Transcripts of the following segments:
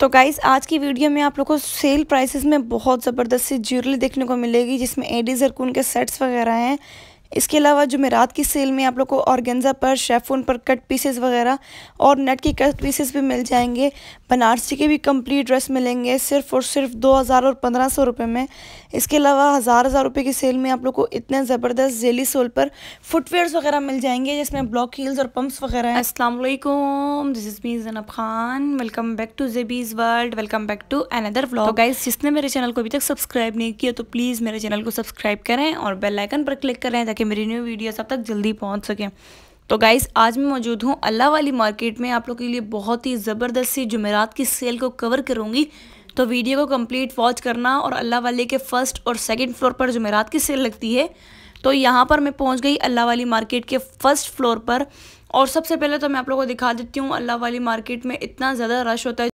तो गाइस आज की वीडियो में आप लोग को सेल प्राइसेस में बहुत ज़बरदस्त सी ज्वेलरी देखने को मिलेगी जिसमें एडी जरकून के सेट्स वगैरह हैं इसके अलावा जुमेरात की सेल में आप लोग को ऑर्गेंजा पर शेफोन पर कट पीसेस वगैरह और नेट के कट पीसेस भी मिल जाएंगे बनारसी के भी कंप्लीट ड्रेस मिलेंगे सिर्फ और सिर्फ दो हज़ार और पंद्रह सौ रुपये में इसके अलावा हज़ार हज़ार रुपये की सेल में आप लोग को इतने ज़बरदस्त जेली सोल पर फुटवेयर्स वगैरह मिल जाएंगे जिसमें ब्लॉक हील्स और पम्प्स वगैरह हैं Aslam this is me Janab Khan welcome back to JB's world welcome back to another vlog guys जिसने मेरे चैनल को अभी तक सब्सक्राइब नहीं किया तो प्लीज़ मेरे चैनल को सब्सक्राइब करें और बेलाइकन पर क्लिक करें ताकि मेरी न्यू वीडियोज़ आप तक जल्दी पहुँच सकें तो गाइस आज मैं मौजूद हूँ अल्लाह वाली मार्केट में आप लोग के लिए बहुत ही ज़बरदस्त सी जुमेरात की सेल को कवर करूँगी तो वीडियो को कंप्लीट वॉच करना और अल्लाह वाले के फ़र्स्ट और सेकंड फ्लोर पर जुमेरात की सेल लगती है तो यहाँ पर मैं पहुँच गई अल्लाह वाली मार्केट के फ़र्स्ट फ्लोर पर और सबसे पहले तो मैं आप लोग को दिखा देती हूँ अल्लाह वाली मार्केट में इतना ज़्यादा रश होता है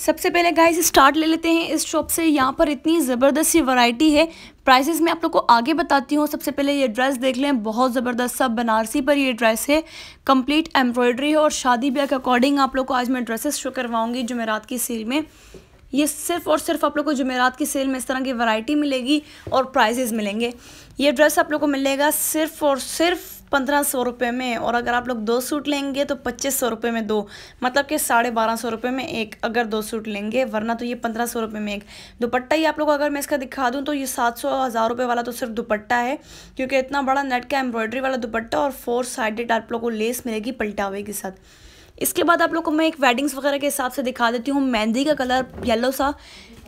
सबसे पहले गाइस स्टार्ट ले लेते हैं इस शॉप से यहाँ पर इतनी ज़बरदस्त वैरायटी है प्राइसेस मैं आप लोग को आगे बताती हूँ सबसे पहले ये ड्रेस देख लें बहुत ज़बरदस्त सब बनारसी पर ये ड्रेस है कंप्लीट एम्ब्रॉयडरी है और शादी ब्याह के अकॉर्डिंग आप लोग को आज मैं ड्रेसेस शो करवाऊँगी जमेरात की सेल में ये सिर्फ और सिर्फ आप लोग को जमेरात की सेल में इस तरह की वरायटी मिलेगी और प्राइजेज़ मिलेंगे ये ड्रेस आप लोग को मिलेगा सिर्फ और सिर्फ पंद्रह सौ रुपये में और अगर आप लोग दो सूट लेंगे तो पच्चीस सौ रुपये में दो मतलब कि साढ़े बारह सौ रुपये में एक अगर दो सूट लेंगे वरना तो ये पंद्रह सौ रुपये में एक दुपट्टा ही आप लोग अगर मैं इसका दिखा दूँ तो ये सात सौ हज़ार रुपये वाला तो सिर्फ दुपट्टा है क्योंकि इतना बड़ा नेट का एम्ब्रॉयडरी वाला दुपट्टा और फोर साइडेड आप लोग को लेस मिलेगी पलटावे के साथ इसके बाद आप लोग को मैं एक वेडिंग्स वगैरह के हिसाब से दिखा देती हूँ मेहंदी का कलर येलो सा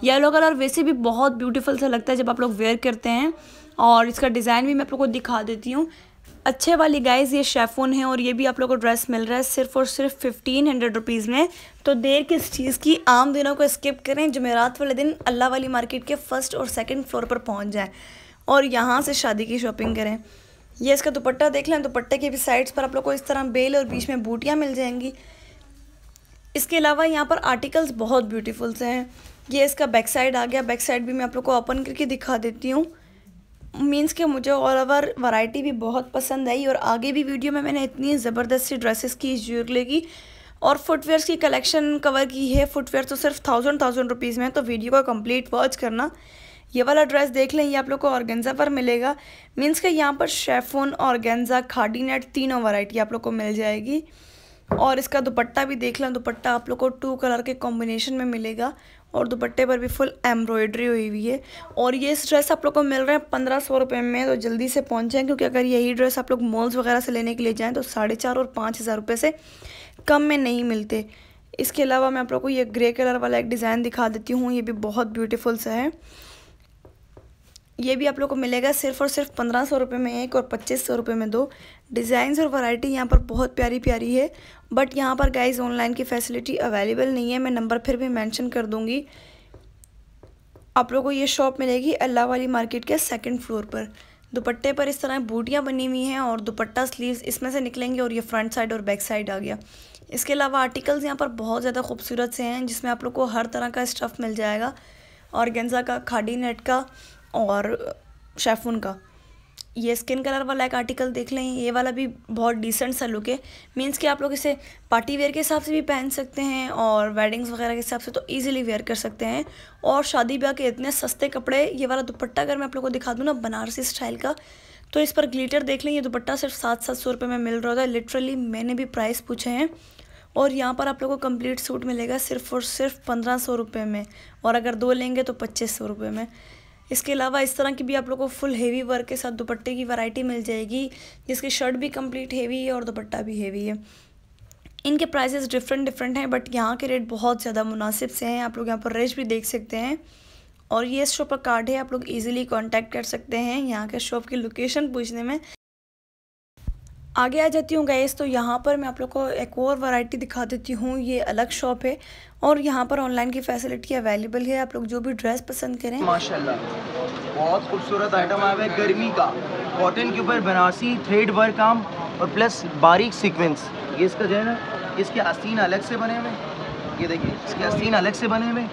येलो कलर वैसे भी बहुत ब्यूटीफुल सा लगता है जब आप लोग वेयर करते हैं और इसका डिज़ाइन भी मैं आप लोग को दिखा देती हूँ अच्छे वाली गाइस ये शेफोन है और ये भी आप लोग को ड्रेस मिल रहा है सिर्फ और सिर्फ फिफ्टीन हंड्रेड रुपीज़ में तो देर किस चीज़ की आम दिनों को स्किप करें जमेरात वाले दिन अल्लाह वाली मार्केट के फर्स्ट और सेकंड फ्लोर पर पहुंच जाएं और यहाँ से शादी की शॉपिंग करें ये इसका दुपट्टा देख लें दुपट्टे के भी साइड्स पर आप लोग को इस तरह बेल और बीच में बूटियाँ मिल जाएंगी इसके अलावा यहाँ पर आर्टिकल्स बहुत ब्यूटीफुल से हैं ये इसका बैक साइड आ गया बैक साइड भी मैं आप लोग को ओपन करके दिखा देती हूँ मीन्स के मुझे ऑल ओवर वैरायटी भी बहुत पसंद आई और आगे भी वीडियो में मैंने इतनी ज़बरदस्ती ड्रेसेस की ज्वेलरी की और फुटवेयर्स की कलेक्शन कवर की है फुटवेयर तो सिर्फ थाउजेंड थाउजेंड रुपीज़ में तो वीडियो का कंप्लीट वॉच करना ये वाला ड्रेस देख लें ये आप लोग को ऑर्गेंजा पर मिलेगा मीन्स के यहाँ पर शेफोन ऑर्गेंजा खाडी नेट तीनों वराइटी आप लोग को मिल जाएगी और इसका दुपट्टा भी देख लें दुपट्टा आप लोग को टू कलर के कॉम्बिनेशन में मिलेगा और दुपट्टे पर भी फुल एम्ब्रॉयडरी हुई हुई है और ये ड्रेस आप लोग को मिल रहे हैं पंद्रह सौ रुपये में तो जल्दी से पहुँचें क्योंकि अगर यही ड्रेस आप लोग मॉल्स वगैरह से लेने के लिए जाएँ तो साढ़े चार और पाँच हज़ार रुपये से कम में नहीं मिलते इसके अलावा मैं आप लोग को ये ग्रे कलर वाला एक डिज़ाइन दिखा देती हूँ ये भी बहुत ब्यूटीफुल सा है ये भी आप लोग को मिलेगा सिर्फ और सिर्फ पंद्रह सौ रुपये में एक और पच्चीस सौ रुपये में दो डिज़ाइंस और वैरायटी यहाँ पर बहुत प्यारी प्यारी है बट यहाँ पर गाइज ऑनलाइन की फैसिलिटी अवेलेबल नहीं है मैं नंबर फिर भी मेंशन कर दूँगी आप लोग को ये शॉप मिलेगी अल्लाह वाली मार्केट के सेकेंड फ्लोर पर दुपट्टे पर इस तरह बूटियाँ बनी हुई हैं और दुपट्टा स्लीव इसमें से निकलेंगे और ये फ्रंट साइड और बैक साइड आ गया इसके अलावा आर्टिकल्स यहाँ पर बहुत ज़्यादा खूबसूरत से हैं जिसमें आप लोग को हर तरह का स्टफ़ मिल जाएगा और गेंजा का खाडी नेट का और शेफून का ये स्किन कलर वाला एक आर्टिकल देख लें ये वाला भी बहुत डिसेंट सा लुक है मीन्स कि आप लोग इसे पार्टी वेयर के हिसाब से भी पहन सकते हैं और वेडिंग्स वगैरह के हिसाब से तो इजीली वेयर कर सकते हैं और शादी ब्याह के इतने सस्ते कपड़े ये वाला दुपट्टा अगर मैं आप लोग को दिखा दूँ ना बनारसी स्टाइल का तो इस पर ग्लीटर देख लें ये दुपट्टा सिर्फ सात सात सौ रुपये में मिल रहा था लिटरली मैंने भी प्राइस पूछे हैं और यहाँ पर आप लोग को कम्प्लीट सूट मिलेगा सिर्फ और सिर्फ पंद्रह सौ रुपये में और अगर दो लेंगे तो पच्चीस सौ रुपये में इसके अलावा इस तरह की भी आप लोगों को फुल हेवी वर्क के साथ दुपट्टे की वैरायटी मिल जाएगी जिसकी शर्ट भी कंप्लीट हेवी है और दुपट्टा भी हेवी है इनके प्राइसेस डिफरेंट डिफरेंट हैं बट यहाँ के रेट बहुत ज़्यादा मुनासिब से हैं आप लोग यहाँ पर रेंज भी देख सकते हैं और ये शॉप का कार्ड है आप लोग ईजिली कॉन्टैक्ट कर सकते हैं यहाँ के शॉप की लोकेशन पूछने में आगे आ जाती हूँ गैस तो यहाँ पर मैं आप लोग को एक और वैरायटी दिखा देती हूँ ये अलग शॉप है और यहाँ पर ऑनलाइन की फैसिलिटी अवेलेबल है आप लोग जो भी ड्रेस पसंद करें माशाल्लाह बहुत खूबसूरत आइटम आया हुआ है गर्मी का कॉटन के ऊपर बनारसी थ्रेड वर्क काम और प्लस बारीक सीक्वेंस ये इसका जो है ना इसके आस्तीन अलग से बने हुए ये देखिए इसके आस्तीन अलग से बने हुए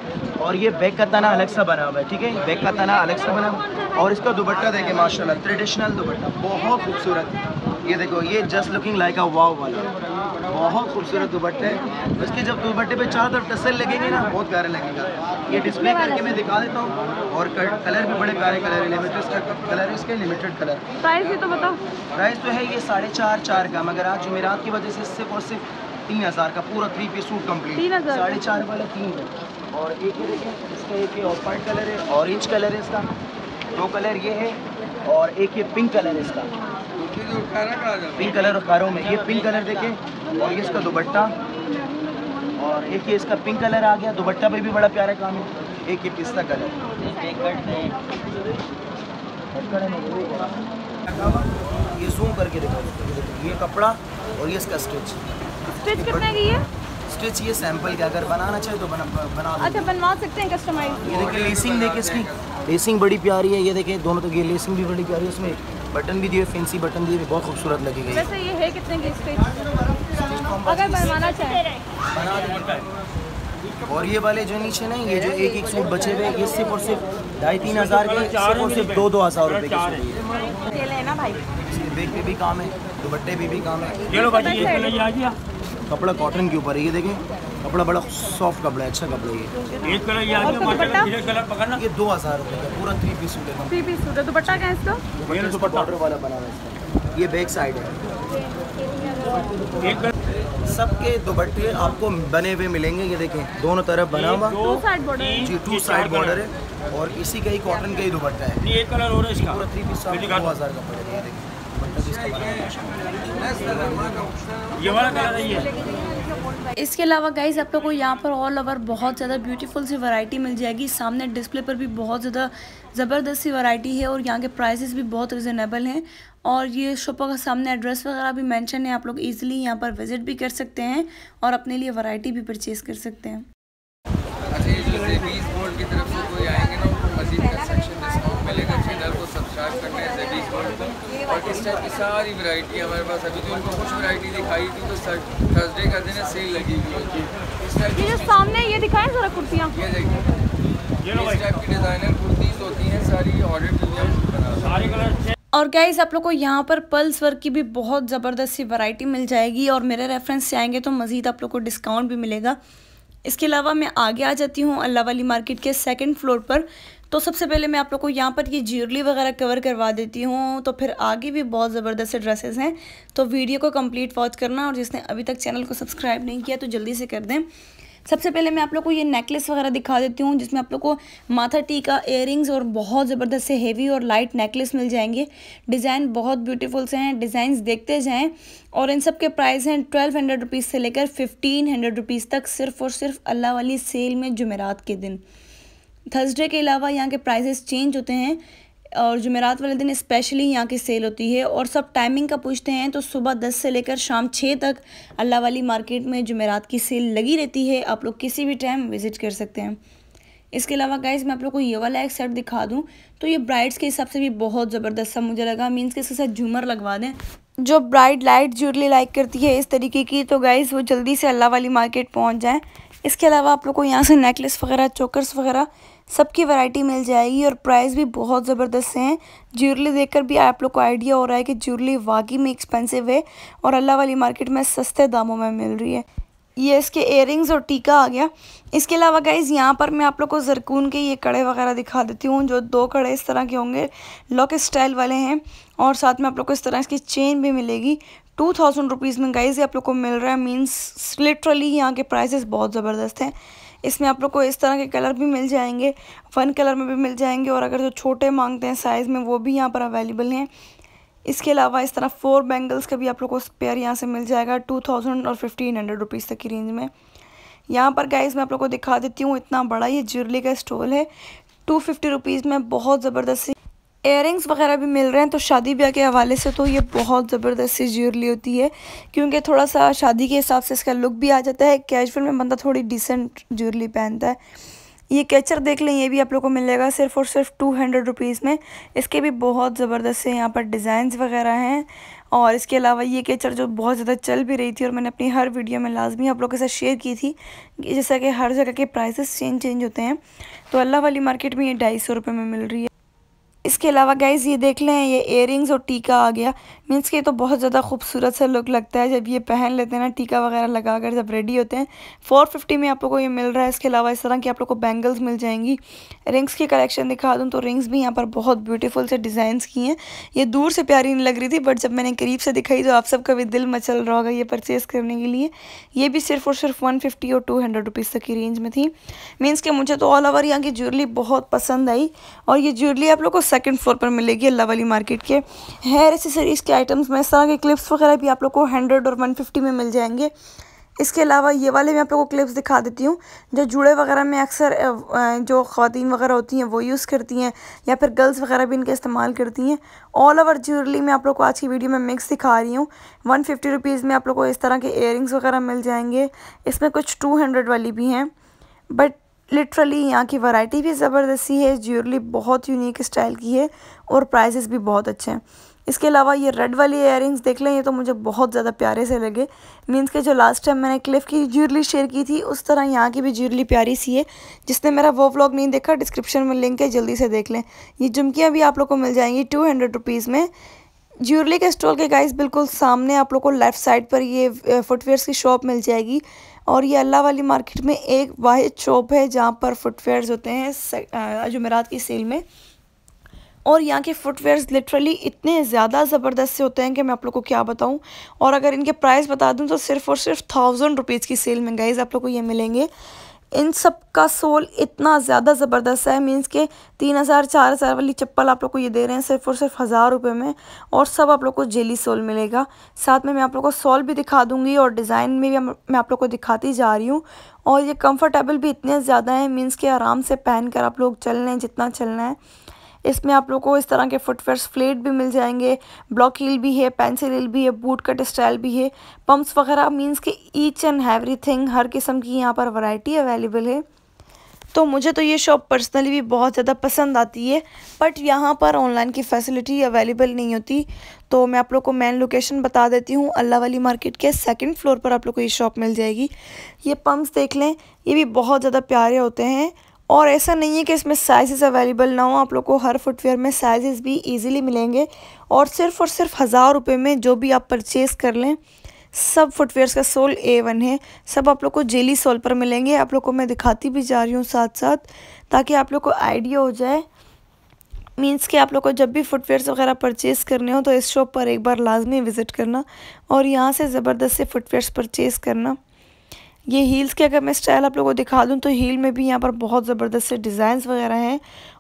और ये बैग का तना अलग सा बना हुआ है ठीक है बैग का तना अलग से बना हुआ और इसका दुपट्टा देखें माशा ट्रेडिशनल दुपट्टा बहुत खूबसूरत ये देखो ये just looking like a wow वाला बहुत खूबसूरत दुपट्टे है उसके जब दुपट्टे पे चारों तरफ टसल लगेंगे ना बहुत प्यारा लगेगा ये डिस्प्ले करके मैं दिखा देता हूँ और कलर भी बड़े प्यारे कलर है लिमिटेड कलर है इसके लिमिटेड कलर प्राइस भी तो बताओ प्राइस तो है ये साढ़े चार चार का मगर आज जुमेरात की वजह से सिर्फ और सिर्फ तीन हज़ार का पूरा थ्री पीस सूट कम्प्लीट साढ़े चार वाला तीन है और एक ये देखिए इसका एक ये ऑफ वाइट कलर है ऑरेंज कलर है इसका दो कलर ये है और एक ये पिंक कलर है इसका पिंक कलर और कारों में ये पिंक कलर देखे और ये इसका दुबट्टा और एक ये इसका पिंक कलर आ गया दुबट्टा पे भी बड़ा प्यारा काम है एक ये पिस्ता कलर ये जूम करके दिखाओ ये कपड़ा और ये इसका स्टिच स्टिच कितने है ये स्टिच ये सैंपल के अगर बनाना चाहे तो बना बना अच्छा बनवा सकते हैं कस्टमाइज ये देखिए लेसिंग देखिए इसकी लेसिंग बड़ी प्यारी है ये देखिए दोनों तो ये लेसिंग भी बड़ी प्यारी है उसमें बटन भी दिए फैंसी बटन दिए बहुत खूबसूरत लगी गई वैसे ये है कितने की अगर बनवाना चाहे और ये वाले जो नीचे ना ये जो एक एक सूट बचे हुए ये सिर्फ और सिर्फ ढाई तीन हज़ार के सिर्फ और सिर्फ दो दो हज़ार रुपये के सूट है ना बैग पे भी काम है दुपट्टे पे भी काम है कपड़ा कॉटन के ऊपर है ये देखें कपड़ा बड़ा सॉफ्ट कपड़ा है अच्छा कपड़ा ये एक कलर ये आ गया ये कलर पकड़ना ये 2000 रुपए का पूरा 3 पीस सूट है 3 पीस सूट है दुपट्टा क्या है इसका भैया दुपट्टा ऑर्डर वाला बना हुआ है ये बैक साइड है एक सबके दुपट्टे आपको बने हुए मिलेंगे ये देखें दोनों तरफ बना हुआ टू साइड बॉर्डर है जी टू साइड बॉर्डर है और इसी का ही कॉटन का ही दुपट्टा है ये कलर हो रहा है इसका पूरा थ्री पीस सूट दो हज़ार का पड़ेगा ये देखें दुपट्टा है ये वाला कलर है ये इसके अलावा गाइज आप लोग को यहाँ पर ऑल ओवर बहुत ज़्यादा ब्यूटीफुल सी वैरायटी मिल जाएगी सामने डिस्प्ले पर भी बहुत ज़्यादा ज़बरदस्त सी वैरायटी है और यहाँ के प्राइसेस भी बहुत रिजनेबल हैं और ये शॉपों का सामने एड्रेस वगैरह भी मेंशन है आप लोग इजीली यहाँ पर विजिट भी कर सकते हैं और अपने लिए वरायटी भी परचेज़ कर सकते हैं अच्छा, सारी वैरायटी हमारे पास अभी तो उनको कुछ वैरायटी दिखाई थी तो थर्सडे का दिन सेल लगी हुई होती है ये जो सामने ये दिखाएं जरा कुर्तियाँ ये देखिए इस टाइप की डिज़ाइनर कुर्तीज़ होती हैं सारी ऑर्डर सारे कलर और गाइज आप लोग को यहाँ पर पल्स वर्क की भी बहुत ज़बरदस्त सी वैरायटी मिल जाएगी और मेरे रेफरेंस से आएंगे तो मज़ीद आप लोग को डिस्काउंट भी मिलेगा इसके अलावा मैं आगे आ जाती हूँ अल्लाह वाली मार्केट के सेकंड फ्लोर पर तो सबसे पहले मैं आप लोग को यहाँ पर ये ज्वेलरी वगैरह कवर करवा देती हूँ तो फिर आगे भी बहुत ज़बरदस्त ड्रेसेस हैं तो वीडियो को कंप्लीट वॉच करना और जिसने अभी तक चैनल को सब्सक्राइब नहीं किया तो जल्दी से कर दें सबसे पहले मैं आप लोग को ये नेकलेस वगैरह दिखा देती हूँ जिसमें आप लोग को माथा टीका इयरिंग्स और बहुत ज़बरदस्त से हेवी और लाइट नेकलेस मिल जाएंगे डिज़ाइन बहुत ब्यूटीफुल से हैं डिज़ाइन देखते जाएं और इन सब के प्राइस हैं ट्वेल्व हंड्रेड रुपीज़ से लेकर फिफ्टीन हंड्रेड रुपीज़ तक सिर्फ़ और सिर्फ अल्लाह वाली सेल में जुमेरात के दिन थर्सडे के अलावा यहाँ के प्राइसेस चेंज होते हैं और जुमेरात वाले दिन स्पेशली यहाँ की सेल होती है और सब टाइमिंग का पूछते हैं तो सुबह दस से लेकर शाम छः तक अल्लाह वाली मार्केट में जुमेरात की सेल लगी रहती है आप लोग किसी भी टाइम विज़िट कर सकते हैं इसके अलावा गाइज मैं आप लोग को ये वाला एक सेट दिखा दूँ तो ये ब्राइड्स के हिसाब से भी बहुत ज़बरदस्त सा मुझे लगा मीन्स के साथ झूमर लगवा दें जो ब्राइड लाइट ज्वेलरी लाइक करती है इस तरीके की तो गाइज़ वो जल्दी से अल्लाह वाली मार्केट पहुँच जाएँ इसके अलावा आप लोग को यहाँ से नेकलेस वगैरह चोकर्स वगैरह सबकी वैरायटी मिल जाएगी और प्राइस भी बहुत ज़बरदस्त हैं ज्वेलरी देखकर भी आप लोग को आइडिया हो रहा है कि ज्वेलरी वाकई में एक्सपेंसिव है और अल्लाह वाली मार्केट में सस्ते दामों में मिल रही है ये इसके एयरिंग्स और टीका आ गया इसके अलावा गाइज यहाँ पर मैं आप लोग को जरकून के ये कड़े वगैरह दिखा देती हूँ जो दो कड़े इस तरह के होंगे लॉक स्टाइल वाले हैं और साथ में आप लोग को इस तरह इसकी चेन भी मिलेगी टू थाउजेंड रुपीज़ में गाइज ये आप लोग को मिल रहा है मीन्स लिटरली यहाँ के प्राइसेस बहुत ज़बरदस्त हैं इसमें आप लोग को इस तरह के कलर भी मिल जाएंगे फ़न कलर में भी मिल जाएंगे और अगर जो छोटे मांगते हैं साइज़ में वो भी यहाँ पर अवेलेबल हैं इसके अलावा इस तरह फोर बैंगल्स का भी आप लोग को पेयर यहाँ से मिल जाएगा टू थाउजेंड और फिफ्टीन हंड्रेड रुपीज़ तक की रेंज में यहाँ पर गाइज मैं आप लोग को दिखा देती हूँ इतना बड़ा ये ज्वेलरी का स्टॉल है टू फिफ्टी रुपीज़ में बहुत ज़बरदस्त एयरिंग्स वगैरह भी मिल रहे हैं तो शादी ब्याह के हवाले से तो ये बहुत ज़बरदस्त सी ज्वेलरी होती है क्योंकि थोड़ा सा शादी के हिसाब से इसका लुक भी आ जाता है कैजुअल में बंदा थोड़ी डिसेंट ज्वेलरी पहनता है ये कैचर देख लें ये भी आप लोग को मिलेगा सिर्फ और सिर्फ टू हंड्रेड रुपीज़ में इसके भी बहुत ज़बरदस्त से यहाँ पर डिज़ाइंस वगैरह हैं और इसके अलावा ये कैचर जो बहुत ज़्यादा चल भी रही थी और मैंने अपनी हर वीडियो में लाजमी आप लोगों के साथ शेयर की थी जैसा कि हर जगह के प्राइसेस चेंज चेंज होते हैं तो अल्लाह वाली मार्केट में ये ढाई सौ रुपये में मिल रही है इसके अलावा गाइज ये देख लें ये एयर और टीका आ गया मीन्स कि तो बहुत ज़्यादा खूबसूरत सा लुक लगता है जब ये पहन लेते हैं ना टीका वगैरह लगा कर जब रेडी होते हैं फ़ोर फिफ्टी में आप लोग को ये मिल रहा है इसके अलावा इस तरह की आप लोग को बैंगल्स मिल जाएंगी रिंग्स की कलेक्शन दिखा दूँ तो रिंग्स भी यहाँ पर बहुत ब्यूटीफुल से डिज़ाइंस की हैं ये दूर से प्यारी नहीं लग रही थी बट जब मैंने करीब से दिखाई तो आप सबका भी दिल मचल रहा होगा ये परचेज़ करने के लिए ये भी सिर्फ और सिर्फ वन फिफ्टी और टू हंड्रेड रुपीज़ तक की रेंज में थी मीन्स कि मुझे तो ऑल ओवर यहाँ की ज्वेलरी बहुत पसंद आई और ये ज्वेलरी आप लोग को सेकेंड फ्लोर पर मिलेगी अल्लाह वाली मार्केट के हेयर एसेसरीज़ के आइटम्स में इस तरह के क्लिप्स वगैरह भी आप लोग को हंड्रेड और वन फिफ्टी में मिल जाएंगे इसके अलावा ये वाले मैं आप लोगों को क्लिप्स दिखा देती हूँ जो जुड़े वगैरह में अक्सर जो खातन वगैरह होती हैं वो यूज़ करती हैं या फिर गर्ल्स वगैरह भी इनका इस्तेमाल करती हैं ऑल ओवर ज्वेलरी में आप लोग को आज की वीडियो में मिक्स दिखा रही हूँ वन फिफ्टी रुपीज़ में आप लोग को इस तरह के इयर वगैरह मिल जाएंगे इसमें कुछ टू हंड्रेड वाली भी हैं बट लिटरली यहाँ की वैरायटी भी ज़बरदस्ती है ज्वेलरी बहुत यूनिक स्टाइल की है और प्राइसेस भी बहुत अच्छे हैं इसके अलावा ये रेड वाली इयर देख लें ये तो मुझे बहुत ज़्यादा प्यारे से लगे मीन्स के जो लास्ट टाइम मैंने क्लिफ की ज्वेलरी शेयर की थी उस तरह यहाँ की भी ज्वेलरी प्यारी सी है जिसने मेरा वो व्लॉग नहीं देखा डिस्क्रिप्शन में लिंक है जल्दी से देख लें ये झुमकियाँ भी आप लोग को मिल जाएंगी टू हंड्रेड रुपीज़ में ज्वेलरी के स्टॉल के गाइस बिल्कुल सामने आप लोग को लेफ़्ट साइड पर ये फुटवेयर्स की शॉप मिल जाएगी और ये अल्लाह वाली मार्केट में एक वाहिद शॉप है जहाँ पर फुटवेयर्स होते हैं ज़मेरात की सेल में और यहाँ के फुटवेयर्स लिटरली इतने ज़्यादा ज़बरदस्त से होते हैं कि मैं आप लोग को क्या बताऊँ और अगर इनके प्राइस बता दूँ तो सिर्फ और सिर्फ थाउजेंड रुपीज़ की सेल में गाइज आप लोग को ये मिलेंगे इन सब का सोल इतना ज़्यादा ज़बरदस्त है मीन्स के तीन हज़ार चार हज़ार वाली चप्पल आप लोग को ये दे रहे हैं सिर्फ और सिर्फ हज़ार रुपये में और सब आप लोग को जेली सोल मिलेगा साथ में मैं आप लोग को सोल भी दिखा दूँगी और डिज़ाइन में भी मैं आप लोग को दिखाती जा रही हूँ और ये कम्फर्टेबल भी इतने ज़्यादा हैं मीन्स के आराम से पहन कर आप लोग चल रहे हैं जितना चलना है इसमें आप लोग को इस तरह के फुटवेयर्स फ्लेट भी मिल जाएंगे ब्लॉक हील भी है पेंसिल हील भी है बूट कट स्टाइल भी है पम्प्स वगैरह मीन्स के ईच एंड थिंग हर किस्म की यहाँ पर वैरायटी अवेलेबल है तो मुझे तो ये शॉप पर्सनली भी बहुत ज़्यादा पसंद आती है बट यहाँ पर ऑनलाइन की फैसिलिटी अवेलेबल नहीं होती तो मैं आप लोग को मेन लोकेशन बता देती हूँ अल्लाह वाली मार्केट के सेकंड फ्लोर पर आप लोग को ये शॉप मिल जाएगी ये पम्प्स देख लें ये भी बहुत ज़्यादा प्यारे होते हैं और ऐसा नहीं है कि इसमें साइजेस अवेलेबल ना हो आप लोग को हर फुटवेयर में साइज़ भी ईजिली मिलेंगे और सिर्फ और सिर्फ हज़ार रुपये में जो भी आप परचेज़ कर लें सब फुटवेयर्स का सोल ए वन है सब आप लोग को जेली सोल पर मिलेंगे आप लोग को मैं दिखाती भी जा रही हूँ साथ साथ ताकि आप लोग को आइडिया हो जाए मीन्स कि आप लोग को जब भी फुटवेयर्स वगैरह परचेज़ करने हो तो इस शॉप पर एक बार लाजमी विज़िट करना और यहाँ से ज़बरदस्त से फुटवेयर्स परचेज़ करना ये हील्स के अगर मैं स्टाइल आप लोगों को दिखा दूँ तो हील में भी यहाँ पर बहुत ज़बरदस्त से डिज़ाइंस वगैरह हैं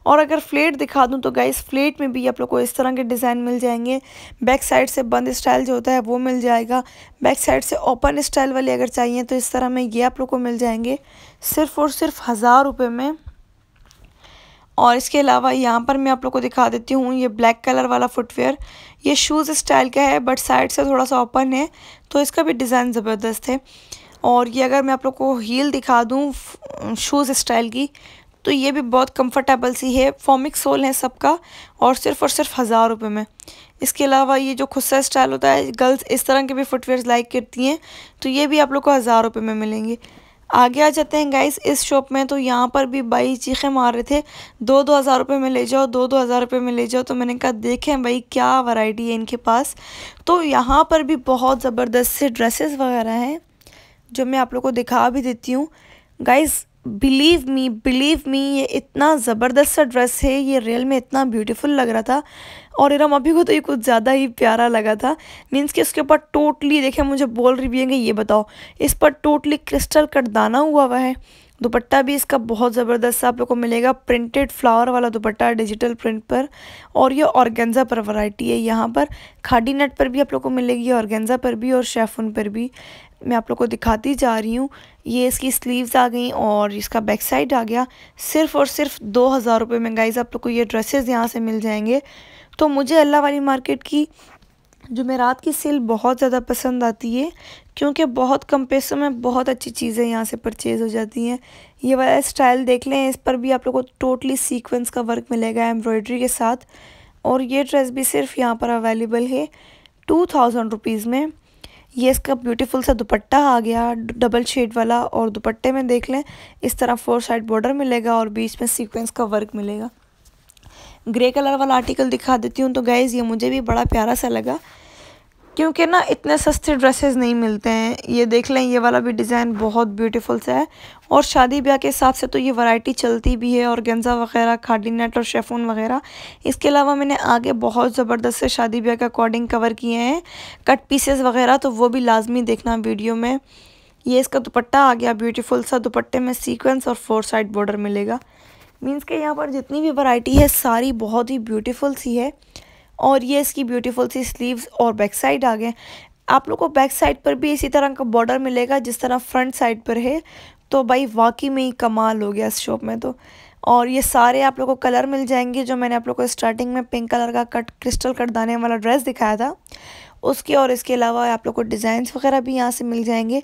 और अगर फ्लेट दिखा दूँ तो गाइस फ्लेट में भी आप लोग को इस तरह के डिज़ाइन मिल जाएंगे बैक साइड से बंद स्टाइल जो होता है वो मिल जाएगा बैक साइड से ओपन स्टाइल वाले अगर चाहिए तो इस तरह में ये आप लोग को मिल जाएंगे सिर्फ और सिर्फ हज़ार रुपये में और इसके अलावा यहाँ पर मैं आप लोग को दिखा देती हूँ ये ब्लैक कलर वाला फुटवेयर ये शूज़ स्टाइल का है बट साइड से थोड़ा सा ओपन है तो इसका भी डिज़ाइन ज़बरदस्त है और ये अगर मैं आप लोग को हील दिखा दूँ शूज़ स्टाइल की तो ये भी बहुत कंफर्टेबल सी है फॉमिक सोल है सबका और सिर्फ और सिर्फ हज़ार रुपये में इसके अलावा ये जो खुद स्टाइल होता है गर्ल्स इस तरह के भी फुटवेयर लाइक करती हैं तो ये भी आप लोग को हज़ार रुपये में मिलेंगे आगे आ जाते हैं गाइस इस शॉप में तो यहाँ पर भी भाई चीखे मार रहे थे दो दो हज़ार रुपये में ले जाओ दो दो हज़ार रुपये में ले जाओ तो मैंने कहा देखें भाई क्या वैरायटी है इनके पास तो यहाँ पर भी बहुत ज़बरदस्त से ड्रेसेस वगैरह हैं जो मैं आप लोग को दिखा भी देती हूँ guys believe me believe me ये इतना ज़बरदस्त सा ड्रेस है ये रियल में इतना ब्यूटीफुल लग रहा था और इरम अभी को तो ये कुछ ज़्यादा ही प्यारा लगा था मीन्स कि उसके ऊपर टोटली देखे मुझे बोल रही भी है कि ये बताओ इस पर टोटली क्रिस्टल कट दाना हुआ हुआ है दुपट्टा भी इसका बहुत ज़बरदस्त आप लोग को मिलेगा प्रिंटेड फ्लावर वाला दुपट्टा डिजिटल प्रिंट पर और ये ऑर्गेंजा पर वैरायटी है यहाँ पर खाडी नेट पर भी आप लोग को मिलेगी ऑर्गेंजा पर भी और शेफुन पर भी मैं आप लोग को दिखाती जा रही हूँ ये इसकी स्लीव्स आ गई और इसका बैक साइड आ गया सिर्फ और सिर्फ दो हज़ार रुपये महंगाई आप लोग को ये ड्रेसेस यहाँ से मिल जाएंगे तो मुझे अल्लाह वाली मार्केट की जो मैं रात की सेल बहुत ज़्यादा पसंद आती है क्योंकि बहुत कम पैसों में बहुत अच्छी चीज़ें यहाँ से परचेज़ हो जाती हैं ये वाला स्टाइल देख लें इस पर भी आप लोगों को टोटली सीक्वेंस का वर्क मिलेगा एम्ब्रॉयडरी के साथ और ये ड्रेस भी सिर्फ यहाँ पर अवेलेबल है टू थाउजेंड रुपीज़ में ये इसका ब्यूटीफुल सा दुपट्टा आ गया डबल शेड वाला और दुपट्टे में देख लें इस तरह फोर साइड बॉर्डर मिलेगा और बीच में सीक्वेंस का वर्क मिलेगा ग्रे कलर वाला आर्टिकल दिखा देती हूँ तो गैज़ ये मुझे भी बड़ा प्यारा सा लगा क्योंकि ना इतने सस्ते ड्रेसेस नहीं मिलते हैं ये देख लें ये वाला भी डिज़ाइन बहुत ब्यूटीफुल सा है और शादी ब्याह के हिसाब से तो ये वैरायटी चलती भी है और गेंजा वगैरह खाडी नेट और शेफून वगैरह इसके अलावा मैंने आगे बहुत ज़बरदस्त से शादी ब्याह के अकॉर्डिंग कवर किए हैं कट पीसेस वगैरह तो वो भी लाजमी देखना वीडियो में ये इसका दुपट्टा आ गया ब्यूटीफुल सा दुपट्टे में सीक्वेंस और फोर साइड बॉर्डर मिलेगा मीन्स के यहाँ पर जितनी भी वराइटी है सारी बहुत ही ब्यूटीफुल सी है और ये इसकी ब्यूटीफुल सी स्लीव्स और बैक साइड आ गए आप लोग को बैक साइड पर भी इसी तरह का बॉर्डर मिलेगा जिस तरह फ्रंट साइड पर है तो भाई वाकई में ही कमाल हो गया इस शॉप में तो और ये सारे आप लोग को कलर मिल जाएंगे जो मैंने आप लोग को स्टार्टिंग में पिंक कलर का कट क्रिस्टल कट दाने वाला ड्रेस दिखाया था उसके और इसके अलावा आप लोग को डिज़ाइंस वगैरह भी यहाँ से मिल जाएंगे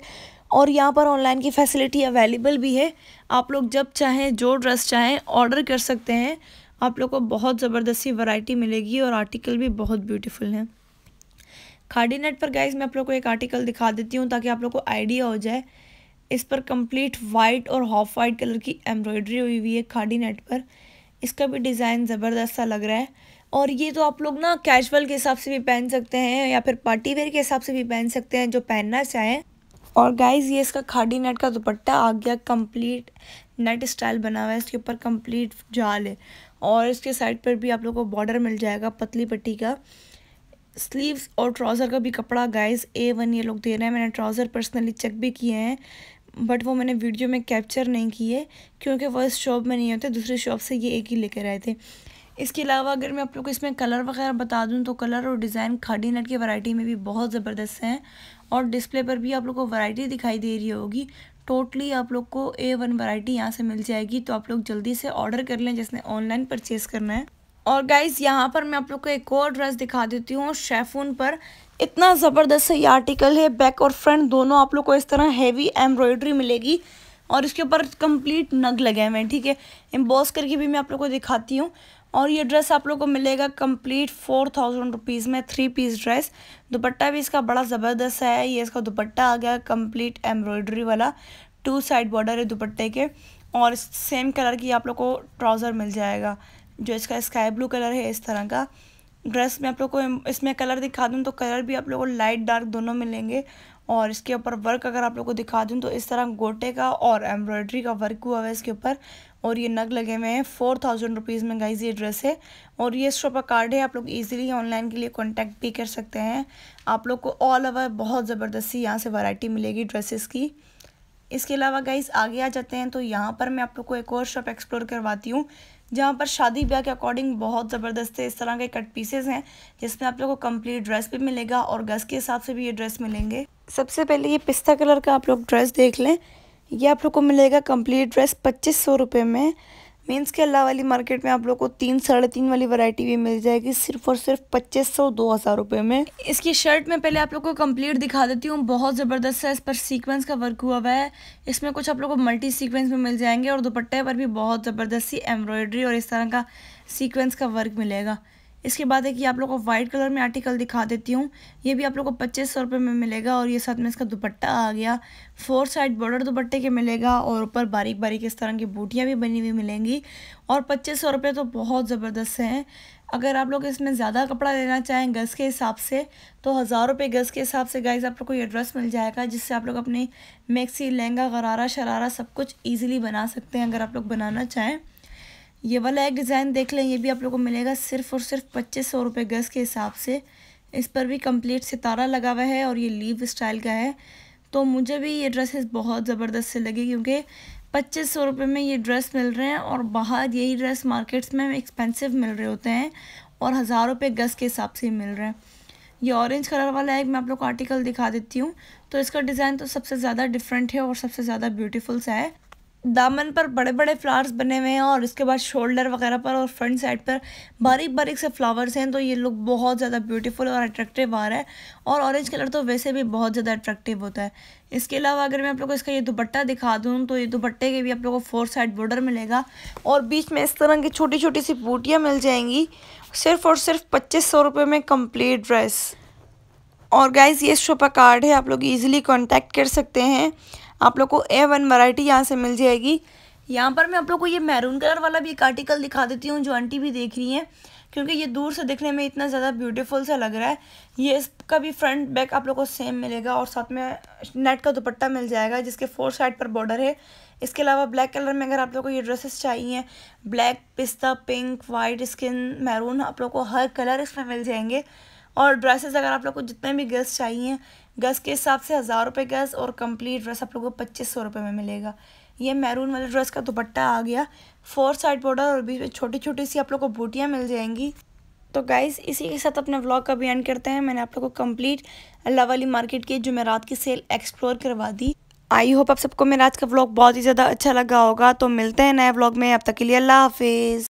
और यहाँ पर ऑनलाइन की फैसिलिटी अवेलेबल भी है आप लोग जब चाहें जो ड्रेस चाहें ऑर्डर कर सकते हैं आप लोग को बहुत ज़बरदस्ती वैरायटी मिलेगी और आर्टिकल भी बहुत ब्यूटीफुल हैं खाडी नेट पर गाइज मैं आप लोग को एक आर्टिकल दिखा देती हूँ ताकि आप लोग को आइडिया हो जाए इस पर कंप्लीट वाइट और हाफ वाइट कलर की एम्ब्रॉयडरी हुई हुई है खाडी नेट पर इसका भी डिज़ाइन ज़बरदस्त सा लग रहा है और ये तो आप लोग ना कैजुअल के हिसाब से भी पहन सकते हैं या फिर पार्टी वेयर के हिसाब से भी पहन सकते हैं जो पहनना चाहें और गाइज ये इसका खाडी नेट का दुपट्टा आ गया कंप्लीट नेट स्टाइल बना हुआ है इसके ऊपर कंप्लीट जाल है और इसके साइड पर भी आप लोग को बॉर्डर मिल जाएगा पतली पट्टी का स्लीव्स और ट्राउज़र का भी कपड़ा गाइस ए वन ये लोग दे रहे हैं मैंने ट्राउज़र पर्सनली चेक भी किए हैं बट वो मैंने वीडियो में कैप्चर नहीं किए क्योंकि इस शॉप में नहीं होते दूसरी शॉप से ये एक ही लेकर आए थे इसके अलावा अगर मैं आप लोग को इसमें कलर वगैरह बता दूँ तो कलर और डिज़ाइन खाडी नट की वैरायटी में भी बहुत ज़बरदस्त हैं और डिस्प्ले पर भी आप लोग को वैरायटी दिखाई दे रही होगी टोटली आप लोग को ए वन वराइटी यहाँ से मिल जाएगी तो आप लोग जल्दी से ऑर्डर कर लें जिसने ऑनलाइन परचेज़ करना है और गाइज यहाँ पर मैं आप लोग को एक और ड्रेस दिखा देती हूँ शेफून पर इतना ज़बरदस्त ये आर्टिकल है बैक और फ्रंट दोनों आप लोग को इस तरह हैवी एम्ब्रॉयडरी मिलेगी और इसके ऊपर कंप्लीट नग लगे हुए हैं ठीक है एम्बॉस करके भी मैं आप लोग को दिखाती हूँ और ये ड्रेस आप लोग को मिलेगा कंप्लीट फोर थाउजेंड रुपीज़ में थ्री पीस ड्रेस दुपट्टा भी इसका बड़ा ज़बरदस्त है ये इसका दुपट्टा आ गया कंप्लीट एम्ब्रॉयडरी वाला टू साइड बॉर्डर है दुपट्टे के और सेम कलर की आप लोग को ट्राउज़र मिल जाएगा जो इसका स्काई ब्लू कलर है इस तरह का ड्रेस में आप लोग को इसमें कलर दिखा दूँ तो कलर भी आप लोग को लाइट डार्क दोनों मिलेंगे और इसके ऊपर वर्क अगर आप लोग को दिखा दूँ तो इस तरह गोटे का और एम्ब्रॉयडरी का वर्क हुआ हुआ है इसके ऊपर और ये नग लगे हुए हैं फोर थाउजेंड रुपीज़ में गाइज ये ड्रेस है और ये स्ट्रो का कार्ड है आप लोग इजीली ऑनलाइन के लिए कांटेक्ट भी कर सकते हैं आप लोग को ऑल ओवर बहुत ज़बरदस्ती यहाँ से वैरायटी मिलेगी ड्रेसेस की इसके अलावा गाइज आगे आ जाते हैं तो यहाँ पर मैं आप लोग को एक और शॉप एक्सप्लोर करवाती हूँ जहाँ पर शादी ब्याह के अकॉर्डिंग बहुत ज़बरदस्त है इस तरह के कट पीसेस हैं जिसमें आप लोग को कम्प्लीट ड्रेस भी मिलेगा और गज़ के हिसाब से भी ये ड्रेस मिलेंगे सबसे पहले ये पिस्ता कलर का आप लोग ड्रेस देख लें ये आप लोग को मिलेगा कंप्लीट ड्रेस पच्चीस सौ रुपये में मीन्स के अल्लाह वाली मार्केट में आप लोग को तीन साढ़े तीन वाली वैरायटी भी मिल जाएगी सिर्फ और सिर्फ पच्चीस सौ दो हज़ार रुपये में इसकी शर्ट में पहले आप लोग को कंप्लीट दिखा देती हूँ बहुत ज़बरदस्त है इस पर सीक्वेंस का वर्क हुआ हुआ है इसमें कुछ आप लोग को मल्टी सीक्वेंस में मिल जाएंगे और दुपट्टे पर भी बहुत ज़बरदस्ती एम्ब्रॉयडरी और इस तरह का सीक्वेंस का वर्क मिलेगा इसके बाद एक ये आप लोग को वाइट कलर में आर्टिकल दिखा देती हूँ ये भी आप लोग को पच्चीस सौ रुपये में मिलेगा और ये साथ में इसका दुपट्टा आ गया फोर साइड बॉर्डर दुपट्टे के मिलेगा और ऊपर बारीक बारीक इस तरह की बूटियाँ भी बनी हुई मिलेंगी और पच्चीस सौ रुपये तो बहुत ज़बरदस्त हैं अगर आप लोग इसमें ज़्यादा कपड़ा लेना चाहें गज़ के हिसाब से तो हज़ार रुपये गज़ के हिसाब से गाइज आप लोग को ये ड्रेस मिल जाएगा जिससे आप लोग अपनी मैक्सी लहंगा गरारा शरारा सब कुछ ईजिली बना सकते हैं अगर आप लोग बनाना चाहें ये वाला एक डिज़ाइन देख लें ये भी आप लोगों को मिलेगा सिर्फ और सिर्फ पच्चीस सौ रुपये गज़ के हिसाब से इस पर भी कंप्लीट सितारा लगा हुआ है और ये लीव स्टाइल का है तो मुझे भी ये ड्रेसेस बहुत ज़बरदस्त से लगे क्योंकि पच्चीस सौ रुपये में ये ड्रेस मिल रहे हैं और बाहर यही ड्रेस मार्केट्स में एक्सपेंसिव मिल रहे होते हैं और हज़ार रुपये गज़ के हिसाब से मिल रहे हैं ये ऑरेंज कलर वाला है मैं आप लोग को आर्टिकल दिखा देती हूँ तो इसका डिज़ाइन तो सबसे ज़्यादा डिफरेंट है और सबसे ज़्यादा ब्यूटीफुल सा है दामन पर बड़े बड़े फ्लावर्स बने हुए हैं और इसके बाद शोल्डर वगैरह पर और फ्रंट साइड पर बारीक बारीक से फ्लावर्स हैं तो ये लुक बहुत ज़्यादा ब्यूटीफुल और अट्रैक्टिव आ रहा है और ऑरेंज कलर तो वैसे भी बहुत ज़्यादा अट्रैक्टिव होता है इसके अलावा अगर मैं आप लोगों को इसका ये दुपट्टा दिखा दूँ तो ये दुपट्टे के भी आप लोग को फोर साइड बॉर्डर मिलेगा और बीच में इस तरह की छोटी छोटी सी बूटियाँ मिल जाएंगी सिर्फ और सिर्फ पच्चीस सौ रुपये में कम्प्लीट ड्रेस और गाइज़ ये शो कार्ड है आप लोग ईजिली कॉन्टैक्ट कर सकते हैं आप लोग को ए वन वराइटी यहाँ से मिल जाएगी यहाँ पर मैं आप लोग को ये मैरून कलर वाला भी एक आर्टिकल दिखा देती हूँ जो आंटी भी देख रही हैं क्योंकि ये दूर से देखने में इतना ज़्यादा ब्यूटीफुल सा लग रहा है ये इसका भी फ्रंट बैक आप लोग को सेम मिलेगा और साथ में नेट का दुपट्टा मिल जाएगा जिसके फोर साइड पर बॉर्डर है इसके अलावा ब्लैक कलर में अगर आप लोग को ये ड्रेसेस चाहिए ब्लैक पिस्ता पिंक वाइट स्किन मैरून आप लोग को हर कलर इसमें मिल जाएंगे और ड्रेसेस अगर आप लोग को जितने भी गेस्ट चाहिए गज़ के हिसाब से हज़ार रुपये गज़ और कंप्लीट ड्रेस आप लोगों को पच्चीस सौ रुपये में मिलेगा ये मैरून वाले ड्रेस का दुपट्टा आ गया फोर साइड बॉर्डर और बीच में छोटी छोटी सी आप लोग को बूटियाँ मिल जाएंगी तो गाइज़ इसी के साथ अपना व्लॉग का भी एंड करते हैं मैंने आप लोग को कम्प्लीट अल्लाह वाली मार्केट की जुमेरात की सेल एक्सप्लोर करवा दी आई होप आप सबको मेरा आज का व्लॉग बहुत ही ज़्यादा अच्छा लगा होगा तो मिलते हैं नए व्लॉग में अब तक के लिए अल्लाह हाफिज़